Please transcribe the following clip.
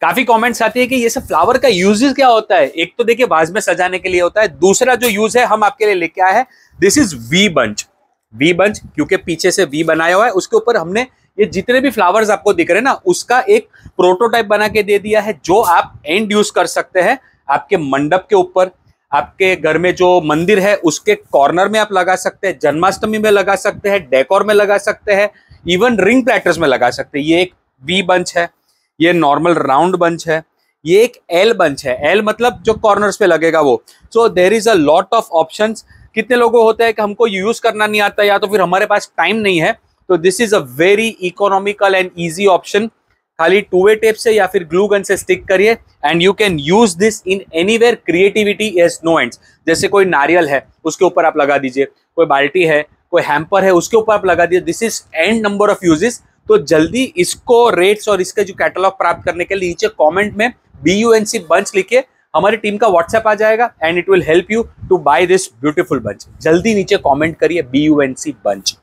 काफी कमेंट्स आती है कि ये सब फ्लावर का यूजेस क्या होता है एक तो देखिए बाज में सजाने के लिए होता है दूसरा जो यूज है हम आपके लिए लेके आए हैं this is we bunch we bunch क्योंकि पीछे से वी बनाया हुआ है उसके ऊपर हमने ये जितने भी फ्लावर्स आपको दिख रहे हैं ना उसका एक प्रोटोटाइप बना के दे दिया है जो आप एंड यूज कर सकते हैं आपके मंडप के ऊपर आपके घर में जो मंदिर है उसके कॉर्नर में आप लगा सकते हैं जन्माष्टमी में लगा सकते हैं डेकोर में लगा सकते हैं इवन रिंग प्लेटर्स में लगा सकते हैं ये एक वी बंच है ये नॉर्मल राउंड बंच है ये एक एल बंच है एल मतलब जो कॉर्नर्स पे लगेगा वो so there is a lot of option कितने लोगों होता है कि हमको यूज करना नहीं आता या तो फिर हमारे पास टाइम नहीं है तो this is a very economical and easy option खाली टू वे टेप से या फिर ग्लू गन से स्टिक करिए and you can use this in anywhere creativity has no end जैसे कोई नारियल है उसके ऊपर आप लगा दीजिए कोई बाल्टी है कोई हैम्पर है उसके ऊपर आप लगा दीजिए this is and number of uses तो जल्दी इसको रेट्स और इसका जो कैटलॉग प्राप्त करने के लिए नीचे कॉमेंट में B U N C bunch लिखे हमारी टीम का व्हाट्सएप आ जाएगा and it will help you to buy this beautiful bunch जल्दी नीचे कॉमेंट करिए B U N C bunch